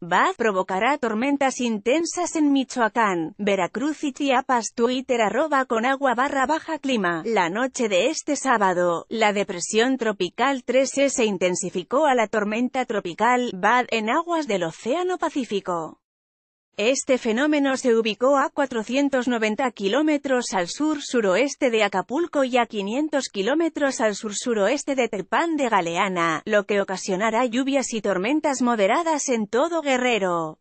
Bad provocará tormentas intensas en Michoacán, Veracruz y Chiapas. Twitter arroba con agua barra baja clima. La noche de este sábado, la depresión tropical 3S e se intensificó a la tormenta tropical Bad en aguas del Océano Pacífico. Este fenómeno se ubicó a 490 kilómetros al sur-suroeste de Acapulco y a 500 kilómetros al sur-suroeste de Tepán de Galeana, lo que ocasionará lluvias y tormentas moderadas en todo Guerrero.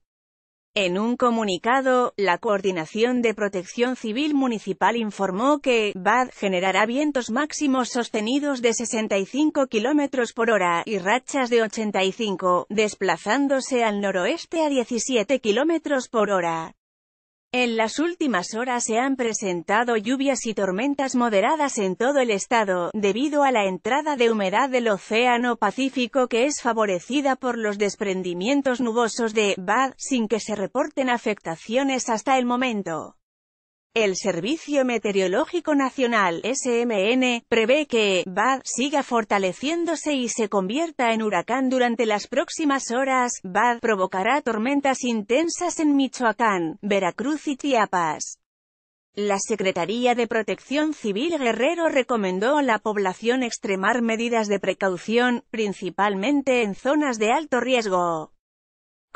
En un comunicado, la Coordinación de Protección Civil Municipal informó que BAD generará vientos máximos sostenidos de 65 km por hora y rachas de 85, desplazándose al noroeste a 17 km por hora. En las últimas horas se han presentado lluvias y tormentas moderadas en todo el estado, debido a la entrada de humedad del Océano Pacífico que es favorecida por los desprendimientos nubosos de BAD, sin que se reporten afectaciones hasta el momento. El Servicio Meteorológico Nacional, SMN, prevé que, BAD, siga fortaleciéndose y se convierta en huracán durante las próximas horas. BAD provocará tormentas intensas en Michoacán, Veracruz y Chiapas. La Secretaría de Protección Civil Guerrero recomendó a la población extremar medidas de precaución, principalmente en zonas de alto riesgo.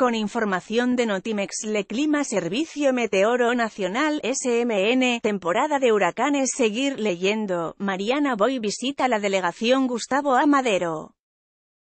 Con información de Notimex Le Clima Servicio Meteoro Nacional SMN, temporada de huracanes seguir leyendo, Mariana Boy visita la delegación Gustavo Amadero.